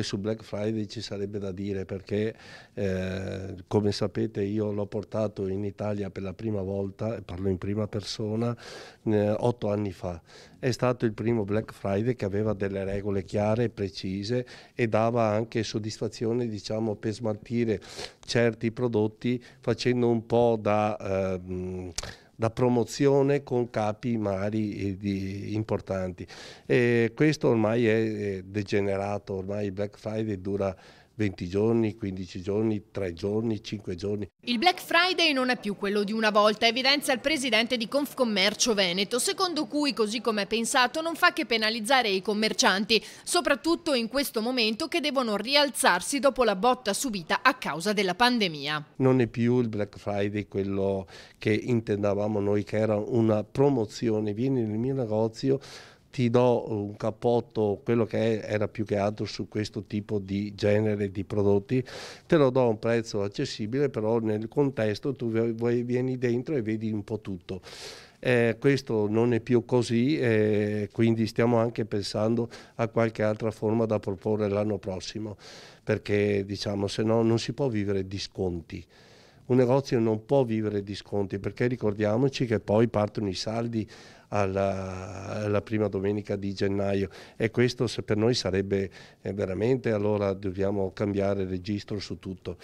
Su Black Friday ci sarebbe da dire perché eh, come sapete io l'ho portato in Italia per la prima volta, parlo in prima persona, eh, otto anni fa. È stato il primo Black Friday che aveva delle regole chiare e precise e dava anche soddisfazione diciamo, per smaltire certi prodotti facendo un po' da... Eh, da promozione con capi mari di, importanti. E questo ormai è degenerato, ormai Black Friday dura 20 giorni, 15 giorni, 3 giorni, 5 giorni. Il Black Friday non è più quello di una volta, evidenzia il presidente di Confcommercio Veneto, secondo cui, così come è pensato, non fa che penalizzare i commercianti, soprattutto in questo momento che devono rialzarsi dopo la botta subita a causa della pandemia. Non è più il Black Friday quello che intendavamo noi, che era una promozione, vieni nel mio negozio, ti do un cappotto, quello che era più che altro su questo tipo di genere di prodotti, te lo do a un prezzo accessibile, però nel contesto tu vieni dentro e vedi un po' tutto. Eh, questo non è più così, eh, quindi stiamo anche pensando a qualche altra forma da proporre l'anno prossimo, perché diciamo se no non si può vivere di sconti un negozio non può vivere di sconti perché ricordiamoci che poi partono i saldi alla, alla, prima domenica di gennaio e questo per noi sarebbe eh, veramente allora dobbiamo cambiare registro su tutto.